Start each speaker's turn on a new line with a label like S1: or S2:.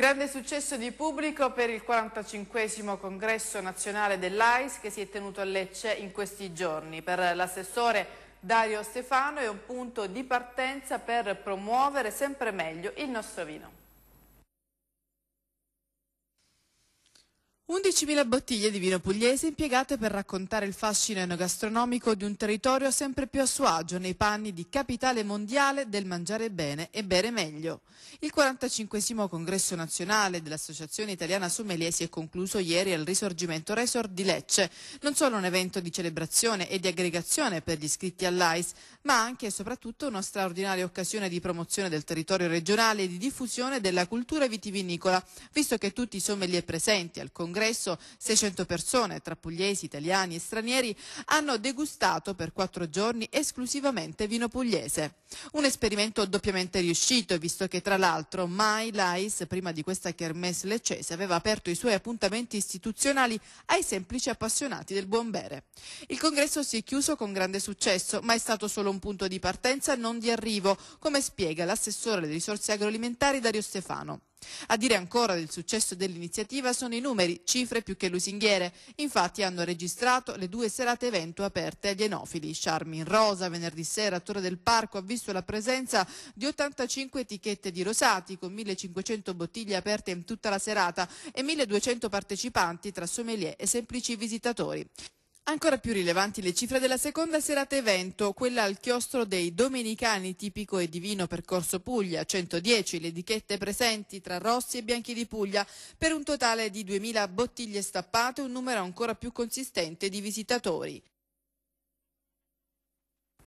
S1: Grande successo di pubblico per il 45 congresso nazionale dell'AIS che si è tenuto a Lecce in questi giorni. Per l'assessore Dario Stefano è un punto di partenza per promuovere sempre meglio il nostro vino. 11.000 bottiglie di vino pugliese impiegate per raccontare il fascino enogastronomico di un territorio sempre più a suo agio nei panni di capitale mondiale del mangiare bene e bere meglio. Il 45 congresso nazionale dell'Associazione Italiana Sommelier si è concluso ieri al Risorgimento Resort di Lecce, non solo un evento di celebrazione e di aggregazione per gli iscritti all'AIS, ma anche e soprattutto una straordinaria occasione di promozione del territorio regionale e di diffusione della cultura vitivinicola, visto che tutti i sommelier presenti al congresso congresso 600 persone, tra pugliesi, italiani e stranieri, hanno degustato per quattro giorni esclusivamente vino pugliese. Un esperimento doppiamente riuscito, visto che tra l'altro mai l'AIS, prima di questa kermesse leccese, aveva aperto i suoi appuntamenti istituzionali ai semplici appassionati del buon bere. Il congresso si è chiuso con grande successo, ma è stato solo un punto di partenza, non di arrivo, come spiega l'assessore alle risorse agroalimentari Dario Stefano. A dire ancora del successo dell'iniziativa sono i numeri, cifre più che lusinghiere. Infatti hanno registrato le due serate evento aperte agli enofili. Charmin Rosa venerdì sera a Torre del Parco ha visto la presenza di 85 etichette di rosati con 1500 bottiglie aperte in tutta la serata e 1200 partecipanti tra sommelier e semplici visitatori. Ancora più rilevanti le cifre della seconda serata evento, quella al chiostro dei Domenicani, tipico e divino percorso Puglia, 110 le etichette presenti tra rossi e bianchi di Puglia, per un totale di 2.000 bottiglie stappate, un numero ancora più consistente di visitatori.